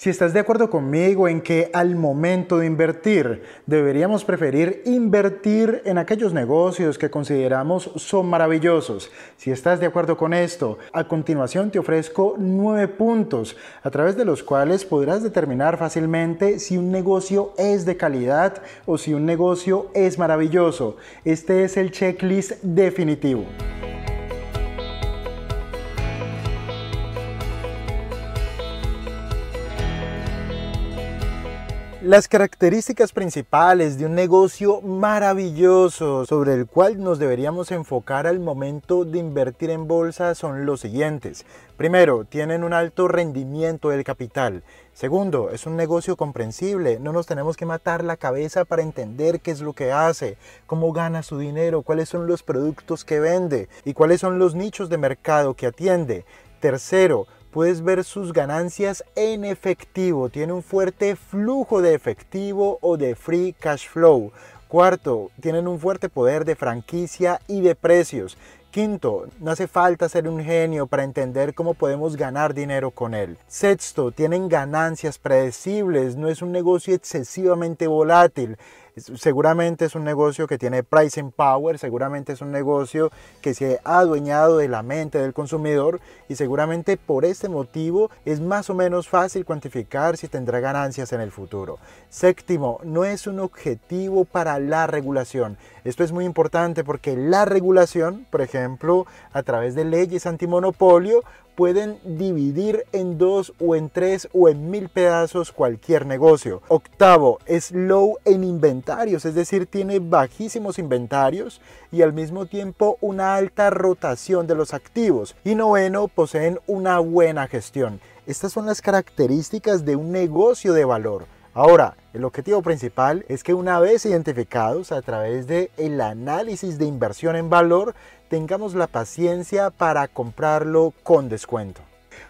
Si estás de acuerdo conmigo en que al momento de invertir deberíamos preferir invertir en aquellos negocios que consideramos son maravillosos, si estás de acuerdo con esto, a continuación te ofrezco nueve puntos a través de los cuales podrás determinar fácilmente si un negocio es de calidad o si un negocio es maravilloso. Este es el checklist definitivo. Las características principales de un negocio maravilloso sobre el cual nos deberíamos enfocar al momento de invertir en bolsa son los siguientes. Primero, tienen un alto rendimiento del capital. Segundo, es un negocio comprensible. No nos tenemos que matar la cabeza para entender qué es lo que hace, cómo gana su dinero, cuáles son los productos que vende y cuáles son los nichos de mercado que atiende. Tercero, puedes ver sus ganancias en efectivo. Tiene un fuerte flujo de efectivo o de free cash flow. Cuarto, tienen un fuerte poder de franquicia y de precios. Quinto, no hace falta ser un genio para entender cómo podemos ganar dinero con él. Sexto, tienen ganancias predecibles, no es un negocio excesivamente volátil. Seguramente es un negocio que tiene pricing power, seguramente es un negocio que se ha adueñado de la mente del consumidor y seguramente por este motivo es más o menos fácil cuantificar si tendrá ganancias en el futuro. Séptimo, no es un objetivo para la regulación. Esto es muy importante porque la regulación, por ejemplo, a través de leyes antimonopolio, pueden dividir en dos o en tres o en mil pedazos cualquier negocio. Octavo, es low en inventarios, es decir, tiene bajísimos inventarios y al mismo tiempo una alta rotación de los activos. Y noveno, poseen una buena gestión. Estas son las características de un negocio de valor. Ahora, el objetivo principal es que una vez identificados a través del el análisis de inversión en valor, tengamos la paciencia para comprarlo con descuento.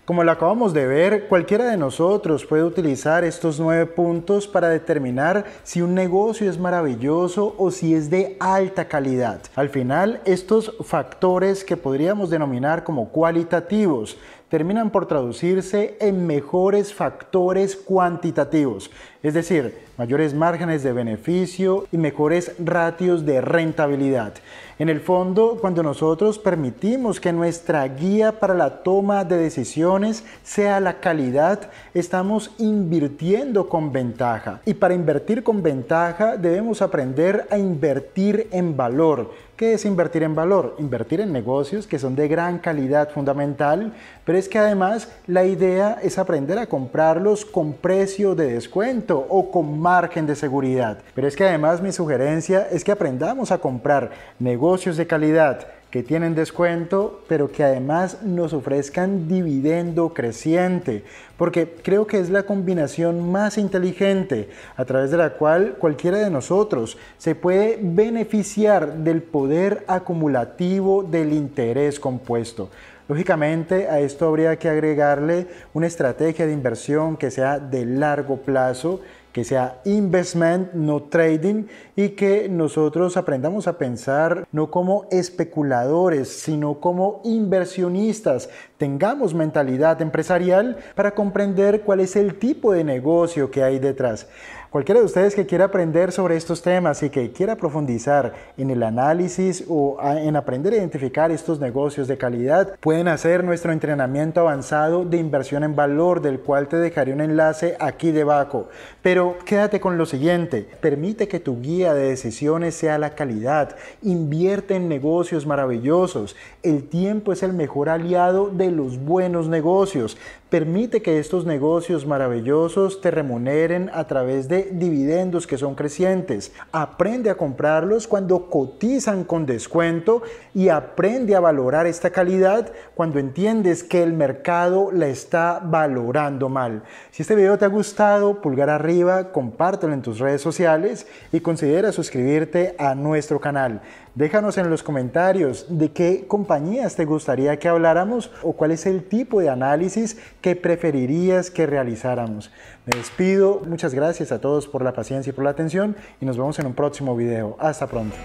Como lo acabamos de ver, cualquiera de nosotros puede utilizar estos nueve puntos para determinar si un negocio es maravilloso o si es de alta calidad. Al final, estos factores que podríamos denominar como cualitativos terminan por traducirse en mejores factores cuantitativos, es decir, mayores márgenes de beneficio y mejores ratios de rentabilidad. En el fondo, cuando nosotros permitimos que nuestra guía para la toma de decisiones sea la calidad, estamos invirtiendo con ventaja. Y para invertir con ventaja debemos aprender a invertir en valor ¿Qué es invertir en valor? Invertir en negocios que son de gran calidad fundamental, pero es que además la idea es aprender a comprarlos con precio de descuento o con margen de seguridad. Pero es que además mi sugerencia es que aprendamos a comprar negocios de calidad que tienen descuento, pero que además nos ofrezcan dividendo creciente, porque creo que es la combinación más inteligente a través de la cual cualquiera de nosotros se puede beneficiar del poder acumulativo del interés compuesto. Lógicamente a esto habría que agregarle una estrategia de inversión que sea de largo plazo, que sea investment, no trading, y que nosotros aprendamos a pensar no como especuladores, sino como inversionistas. Tengamos mentalidad empresarial para comprender cuál es el tipo de negocio que hay detrás. Cualquiera de ustedes que quiera aprender sobre estos temas y que quiera profundizar en el análisis o ah, en aprender a identificar estos negocios de calidad, pueden hacer nuestro entrenamiento avanzado de inversión en valor, del cual te dejaré un enlace aquí debajo. Pero quédate con lo siguiente, permite que tu guía de decisiones sea la calidad, invierte en negocios maravillosos, el tiempo es el mejor aliado de los buenos negocios, Permite que estos negocios maravillosos te remuneren a través de dividendos que son crecientes. Aprende a comprarlos cuando cotizan con descuento y aprende a valorar esta calidad cuando entiendes que el mercado la está valorando mal. Si este video te ha gustado, pulgar arriba, compártelo en tus redes sociales y considera suscribirte a nuestro canal. Déjanos en los comentarios de qué compañías te gustaría que habláramos o cuál es el tipo de análisis que preferirías que realizáramos. Me despido, muchas gracias a todos por la paciencia y por la atención y nos vemos en un próximo video. Hasta pronto.